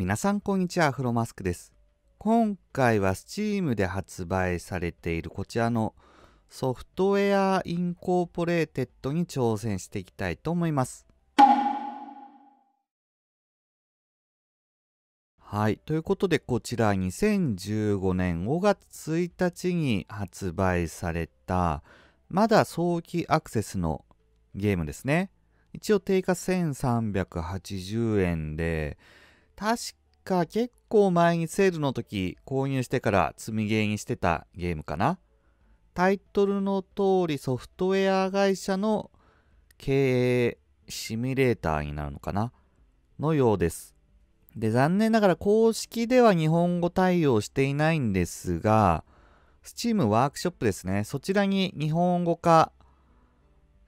皆さんこんにちは、フロマスクです。今回は Steam で発売されているこちらのソフトウェアインコーポレーテッドに挑戦していきたいと思います。はい。ということで、こちら2015年5月1日に発売された、まだ早期アクセスのゲームですね。一応定価1380円で、確か結構前にセールの時購入してから積みゲーにしてたゲームかな。タイトルの通りソフトウェア会社の経営シミュレーターになるのかなのようです。で、残念ながら公式では日本語対応していないんですが、Steam ワークショップですね。そちらに日本語化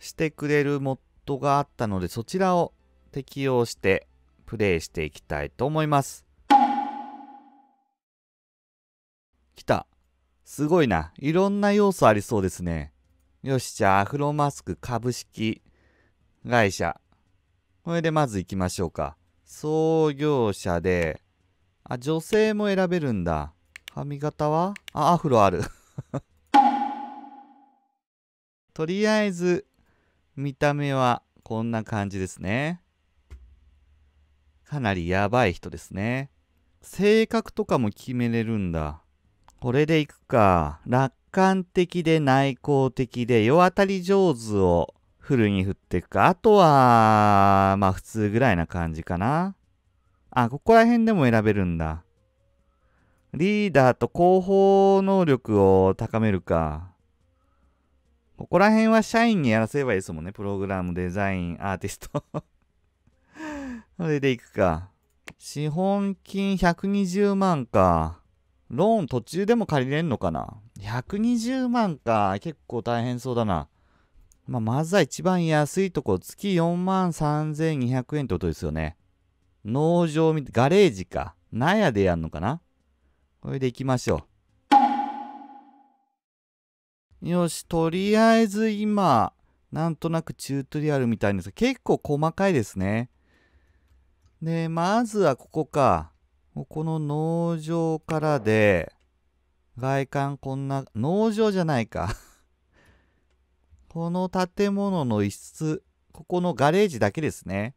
してくれるモッドがあったので、そちらを適用してプレイしていきたいと思います。来た。すごいな。いろんな要素ありそうですね。よし、じゃあ、アフロマスク株式会社。これでまず行きましょうか。創業者で、あ、女性も選べるんだ。髪型はあ、アフロある。とりあえず、見た目はこんな感じですね。かなりやばい人ですね。性格とかも決めれるんだ。これでいくか。楽観的で内向的で世当たり上手をフルに振っていくか。あとは、まあ普通ぐらいな感じかな。あ、ここら辺でも選べるんだ。リーダーと広報能力を高めるか。ここら辺は社員にやらせればいいですもんね。プログラム、デザイン、アーティストそれでいくか。資本金120万か。ローン途中でも借りれんのかな ?120 万か。結構大変そうだな。まあ、まずは一番安いとこ、月4万3200円ってことですよね。農場ガレージか。納屋でやんのかなこれで行きましょう。よし、とりあえず今、なんとなくチュートリアルみたいですが、結構細かいですね。で、まずはここか。この農場からで、外観こんな、農場じゃないかこの建物の一室、ここのガレージだけですね。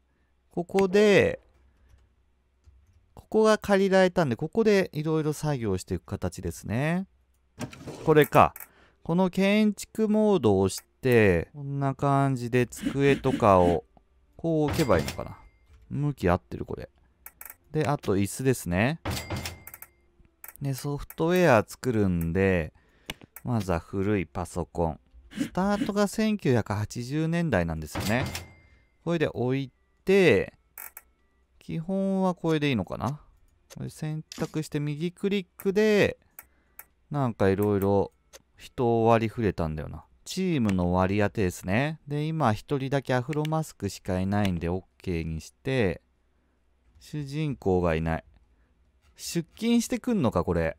ここで、ここが借りられたんで、ここでいろいろ作業していく形ですね。これか。この建築モードを押して、こんな感じで机とかを、こう置けばいいのかな。向き合ってる、これ。で、あと椅子ですね。で、ソフトウェア作るんで、まずは古いパソコン。スタートが1980年代なんですよね。これで置いて、基本はこれでいいのかな選択して右クリックで、なんかいろいろ人を割り触れたんだよな。チームの割り当てですね。で、今一人だけアフロマスクしかいないんで OK にして、主人公がいない。出勤してくんのか、これ。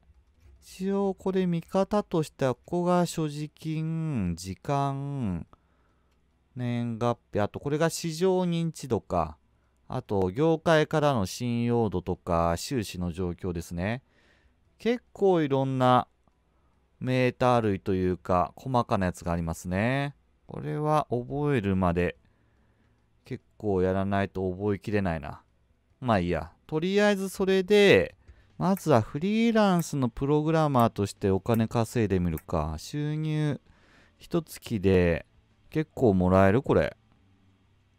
一応これ見方としては、ここが所持金、時間、年月日、あとこれが市場認知度か。あと、業界からの信用度とか、収支の状況ですね。結構いろんなメーター類というか、細かなやつがありますね。これは覚えるまで結構やらないと覚えきれないな。まあいいや。とりあえずそれで、まずはフリーランスのプログラマーとしてお金稼いでみるか。収入一月で結構もらえるこれ。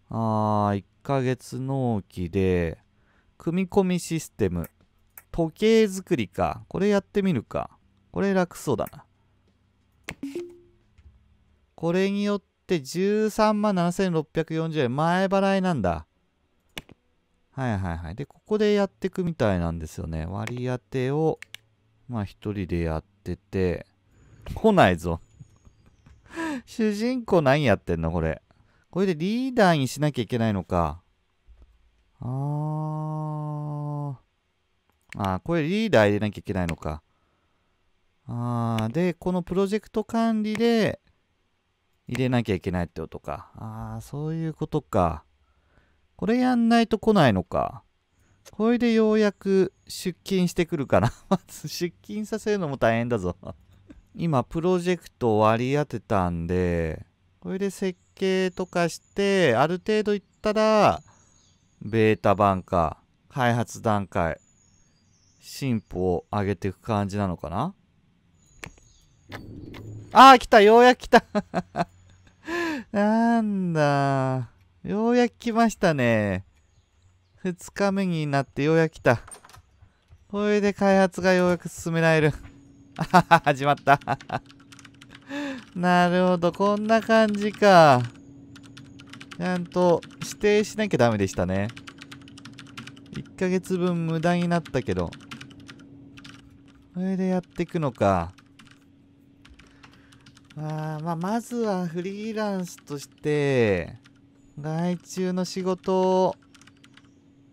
あー、1ヶ月納期で、組み込みシステム。時計作りか。これやってみるか。これ楽そうだな。これによって13万7640円前払いなんだ。はいはいはい。で、ここでやっていくみたいなんですよね。割り当てを、まあ一人でやってて、来ないぞ。主人公何やってんのこれ。これでリーダーにしなきゃいけないのか。あー。あー、これリーダー入れなきゃいけないのか。あで、このプロジェクト管理で入れなきゃいけないってことか。ああ、そういうことか。これやんないと来ないのか。これでようやく出勤してくるかな。まず出勤させるのも大変だぞ。今、プロジェクト割り当てたんで、これで設計とかして、ある程度いったら、ベータ版か、開発段階、進歩を上げていく感じなのかなああ、来たようやく来た なんだ。ようやく来ましたね。2日目になってようやく来た。これで開発がようやく進められる。あはは、始まった なるほど、こんな感じか。ちゃんと指定しなきゃダメでしたね。1ヶ月分無駄になったけど。これでやっていくのか。あまあ、まずはフリーランスとして、外注の仕事を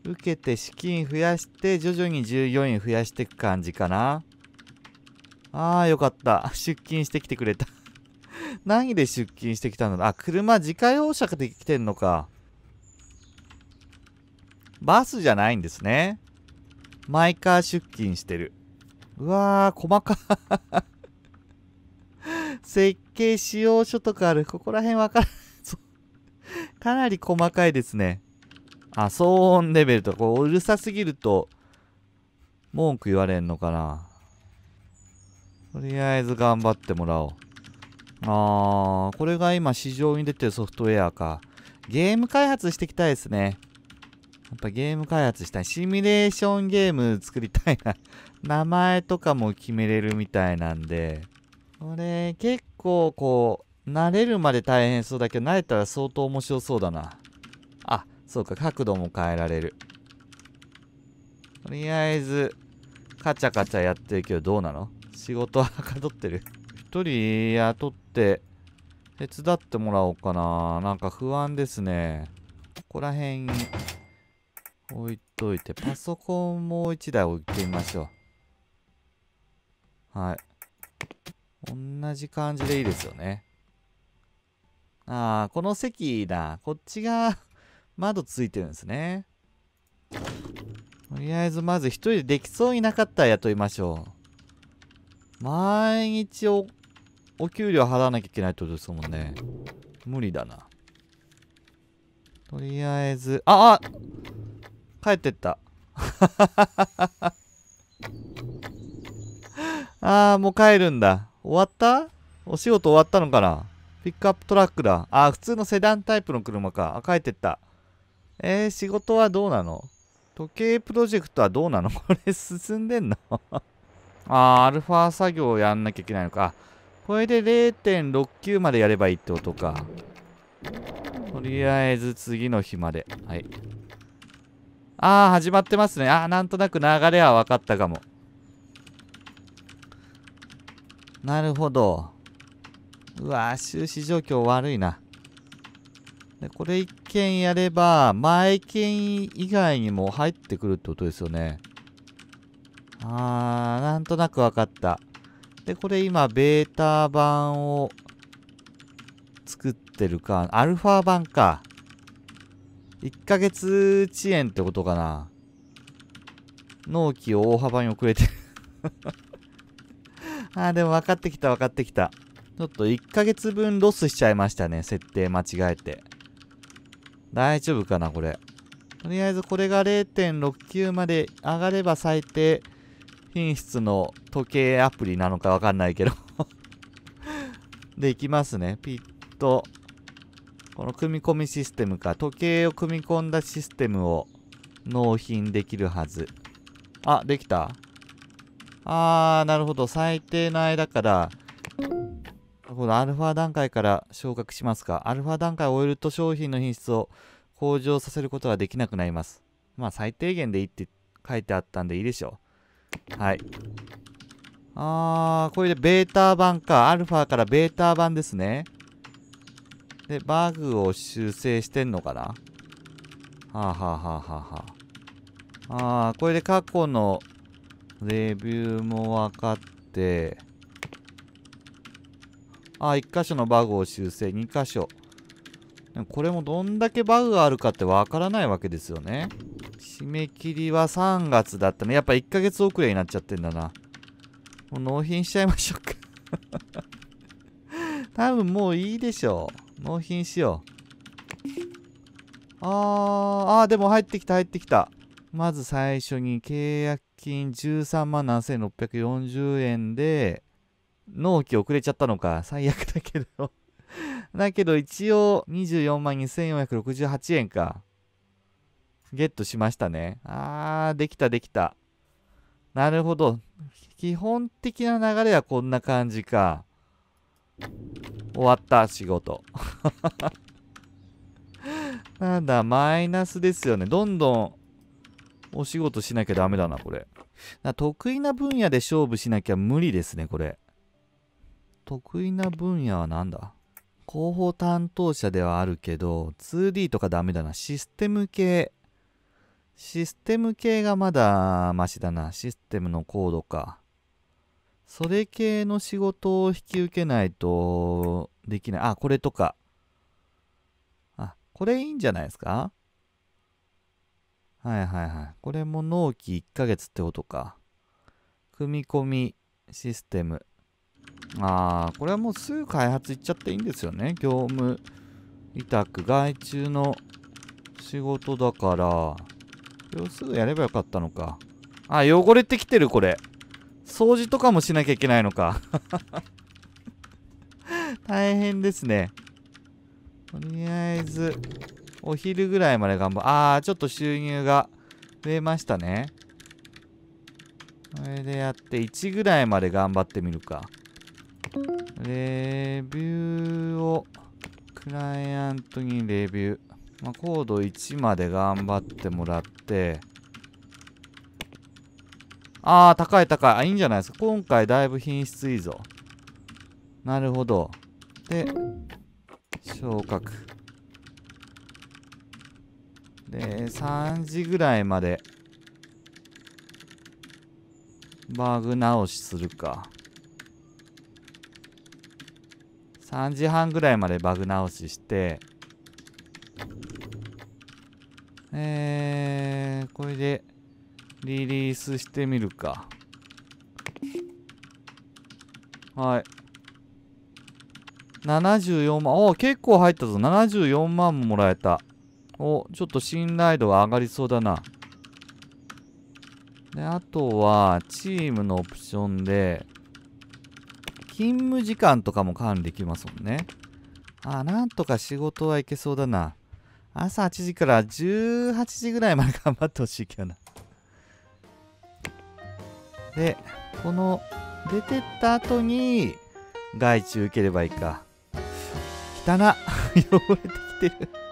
受けて資金増やして、徐々に従業員増やしていく感じかな。ああ、よかった。出勤してきてくれた 何で出勤してきたのだあ、車、自家用車で来てんのか。バスじゃないんですね。マイカー出勤してる。うわー、細か設計使用書とかある。ここら辺わからない。かなり細かいですね。あ、騒音レベルとか、こううるさすぎると、文句言われんのかな。とりあえず頑張ってもらおう。あー、これが今市場に出てるソフトウェアか。ゲーム開発していきたいですね。やっぱゲーム開発したい。シミュレーションゲーム作りたいな。名前とかも決めれるみたいなんで。これ結構こう慣れるまで大変そうだけど慣れたら相当面白そうだなあそうか角度も変えられるとりあえずカチャカチャやってるけどどうなの仕事はかどってる一人雇って手伝ってもらおうかななんか不安ですねここら辺置いといてパソコンもう一台置いてみましょうはい同じ感じでいいですよね。ああ、この席だ。こっちが 窓ついてるんですね。とりあえずまず一人でできそうになかったら雇いましょう。毎日お、お給料払わなきゃいけないってことですもんね。無理だな。とりあえず、あ、あ帰ってった。ああ、もう帰るんだ。終わったお仕事終わったのかなピックアップトラックだ。あ、普通のセダンタイプの車か。あ、帰ってった。えー、仕事はどうなの時計プロジェクトはどうなの これ進んでんの あアルファ作業をやんなきゃいけないのか。これで0.69までやればいいってことか。とりあえず次の日まで。はい。あ始まってますね。ああ、なんとなく流れは分かったかも。なるほど。うわ収支状況悪いな。でこれ一件やれば、前件以外にも入ってくるってことですよね。あー、なんとなく分かった。で、これ今、ベータ版を作ってるか、アルファ版か。1ヶ月遅延ってことかな。納期を大幅に遅れてるあー、でも分かってきた分かってきた。ちょっと1ヶ月分ロスしちゃいましたね。設定間違えて。大丈夫かな、これ。とりあえずこれが0.69まで上がれば最低品質の時計アプリなのかわかんないけど で、いきますね。ピット。この組み込みシステムか。時計を組み込んだシステムを納品できるはず。あ、できたあー、なるほど。最低の間から、このアルファ段階から昇格しますか。アルファ段階を終えると商品の品質を向上させることができなくなります。まあ、最低限でいいって書いてあったんでいいでしょう。はい。あー、これでベータ版か。アルファからベータ版ですね。で、バグを修正してんのかなはあはあはあはあはあ。あー、これで過去のレビューも分かって、あ、1箇所のバグを修正、2箇所。でもこれもどんだけバグがあるかって分からないわけですよね。締め切りは3月だったね。やっぱ1ヶ月遅れになっちゃってんだな。もう納品しちゃいましょうか 多分もういいでしょう。納品しよう。あー、あーでも入ってきた入ってきた。まず最初に契約金13万7640円で、納期遅れちゃったのか、最悪だけど だけど一応24万2468円か。ゲットしましたね。あー、できたできた。なるほど。基本的な流れはこんな感じか。終わった、仕事。な んだ、マイナスですよね。どんどんお仕事しなきゃダメだな、これ。得意な分野で勝負しなきゃ無理ですね、これ。得意な分野は何だ広報担当者ではあるけど、2D とかダメだな。システム系。システム系がまだマシだな。システムのコードか。それ系の仕事を引き受けないとできない。あ、これとか。あ、これいいんじゃないですかはいはいはい。これも納期1ヶ月ってことか。組み込みシステム。ああ、これはもうすぐ開発いっちゃっていいんですよね。業務委託、外注の仕事だから。これをすぐやればよかったのか。あ、汚れてきてる、これ。掃除とかもしなきゃいけないのか。大変ですね。とりあえず、お昼ぐらいまで頑張ああ、ちょっと収入が増えましたね。これでやって、1ぐらいまで頑張ってみるか。レビューを、クライアントにレビュー。まあ、コード1まで頑張ってもらって、ああ、高い高い。あ、いいんじゃないですか。今回だいぶ品質いいぞ。なるほど。で、昇格。で、3時ぐらいまで、バグ直しするか。3時半ぐらいまでバグ直しして、えー、これでリリースしてみるか。はい。74万。お結構入ったぞ。74万ももらえた。お、ちょっと信頼度は上がりそうだな。で、あとは、チームのオプションで、勤務時間とかも管理できますもんね。あ、なんとか仕事はいけそうだな。朝8時から18時ぐらいまで頑張ってほしいけどな。で、この、出てった後に、外注受ければいいか。汚汚れてきてる